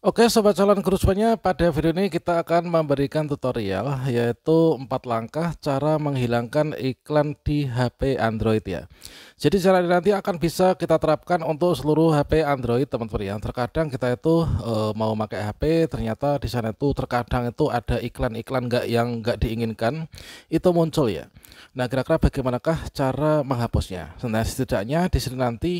Oke Sobat Calon semuanya pada video ini kita akan memberikan tutorial yaitu empat langkah cara menghilangkan iklan di HP Android ya. Jadi cara ini nanti akan bisa kita terapkan untuk seluruh HP Android teman-teman ya. Terkadang kita itu e, mau pakai HP ternyata di sana itu terkadang itu ada iklan-iklan nggak yang nggak diinginkan itu muncul ya. Nah kira-kira bagaimanakah cara menghapusnya? Nah setidaknya di sini nanti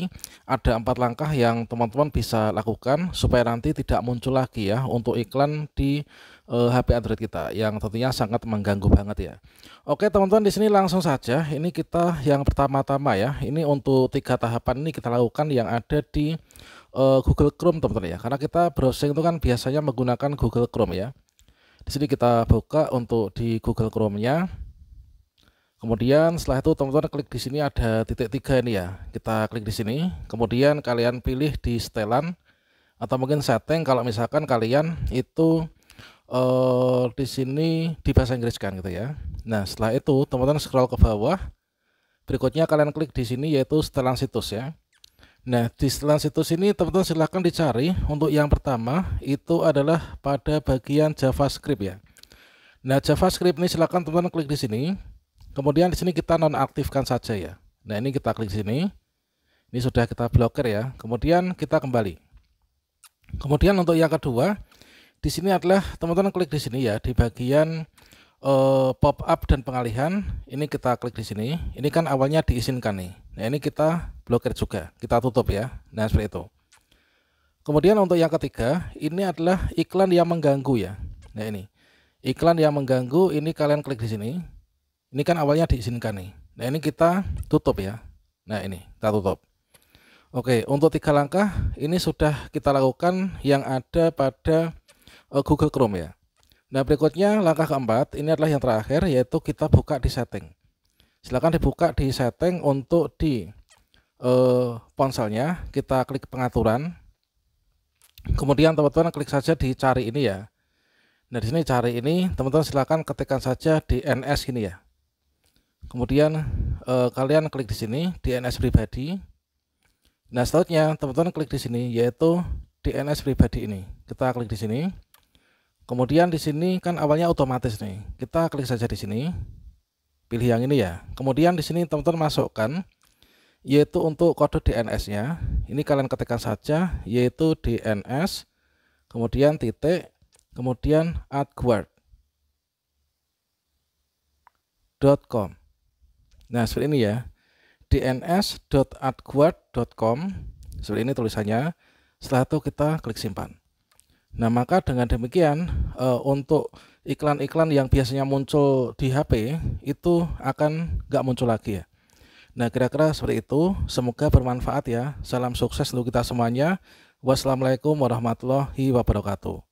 ada empat langkah yang teman-teman bisa lakukan supaya nanti tidak muncul lagi ya untuk iklan di uh, eh, HP Android kita yang tentunya sangat mengganggu banget ya. Oke teman-teman di sini langsung saja ini kita yang pertama-tama ya ini untuk tiga tahapan ini kita lakukan yang ada di uh, Google Chrome teman-teman ya karena kita browsing itu kan biasanya menggunakan Google Chrome ya. Di sini kita buka untuk di Google Chrome-nya. Kemudian setelah itu teman-teman klik di sini ada titik tiga ini ya. Kita klik di sini. Kemudian kalian pilih di setelan atau mungkin setting kalau misalkan kalian itu uh, di sini di bahasa Inggris kan gitu ya. Nah setelah itu teman-teman scroll ke bawah, berikutnya kalian klik di sini yaitu setelan situs ya. Nah di setelan situs ini teman-teman silahkan dicari untuk yang pertama itu adalah pada bagian JavaScript ya. Nah JavaScript ini silahkan teman-teman klik di sini, kemudian di sini kita nonaktifkan saja ya. Nah ini kita klik sini, ini sudah kita blokir ya, kemudian kita kembali. Kemudian untuk yang kedua, di sini adalah teman-teman klik di sini ya di bagian uh, eh, pop up dan pengalihan. Ini kita klik di sini. Ini kan awalnya diizinkan nih. Nah, ini kita blokir juga. Kita tutup ya. Nah, seperti itu. Kemudian untuk yang ketiga, ini adalah iklan yang mengganggu ya. Nah, ini. Iklan yang mengganggu ini kalian klik di sini. Ini kan awalnya diizinkan nih. Nah, ini kita tutup ya. Nah, ini kita tutup. Oke, untuk tiga langkah ini sudah kita lakukan yang ada pada eh, Google Chrome ya. Nah, berikutnya langkah keempat, ini adalah yang terakhir yaitu kita buka di setting. Silakan dibuka di setting untuk di eh, ponselnya, kita klik pengaturan. Kemudian teman-teman klik saja di cari ini ya. Nah, di sini cari ini, teman-teman silakan ketikkan saja di NS ini ya. Kemudian eh, kalian klik di sini di NS pribadi Nah, selanjutnya teman-teman klik di sini yaitu DNS pribadi ini. Kita klik di sini. Kemudian di sini kan awalnya otomatis nih. Kita klik saja di sini. Pilih yang ini ya. Kemudian di sini teman-teman masukkan yaitu untuk kode DNS-nya. Ini kalian ketikkan saja yaitu DNS kemudian titik kemudian adguard.com. Nah, seperti ini ya dns.adguard.com seperti ini tulisannya setelah itu kita klik simpan nah maka dengan demikian uh, untuk iklan-iklan yang biasanya muncul di HP itu akan nggak muncul lagi ya nah kira-kira seperti itu semoga bermanfaat ya salam sukses untuk kita semuanya wassalamualaikum warahmatullahi wabarakatuh